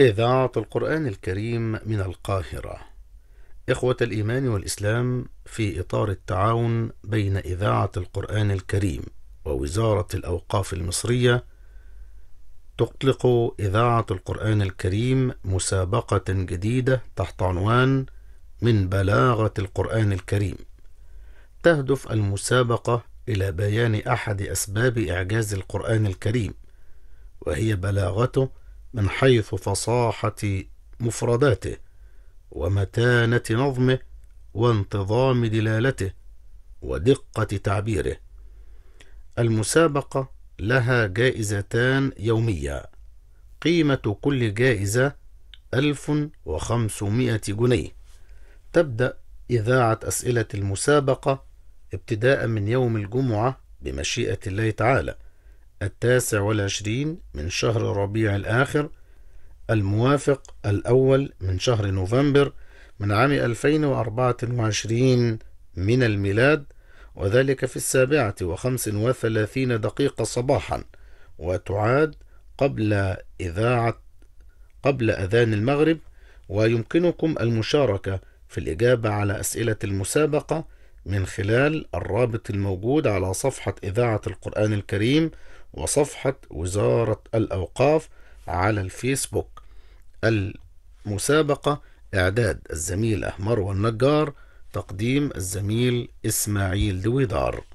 إذاعة القرآن الكريم من القاهرة. إخوة الإيمان والإسلام في إطار التعاون بين إذاعة القرآن الكريم ووزارة الأوقاف المصرية، تطلق إذاعة القرآن الكريم مسابقة جديدة تحت عنوان من بلاغة القرآن الكريم. تهدف المسابقة إلى بيان أحد أسباب إعجاز القرآن الكريم، وهي بلاغته من حيث فصاحة مفرداته ومتانة نظمه وانتظام دلالته ودقة تعبيره المسابقة لها جائزتان يومية قيمة كل جائزة 1500 جنيه تبدأ إذاعة أسئلة المسابقة ابتداء من يوم الجمعة بمشيئة الله تعالى التاسع والعشرين من شهر ربيع الآخر الموافق الأول من شهر نوفمبر من عام 2024 من الميلاد وذلك في السابعة وخمس وثلاثين دقيقة صباحا وتعاد قبل إذاعة قبل أذان المغرب ويمكنكم المشاركة في الإجابة على أسئلة المسابقة من خلال الرابط الموجود على صفحة إذاعة القرآن الكريم وصفحة وزارة الأوقاف على الفيسبوك المسابقة إعداد الزميل أحمر والنجار تقديم الزميل إسماعيل دويدار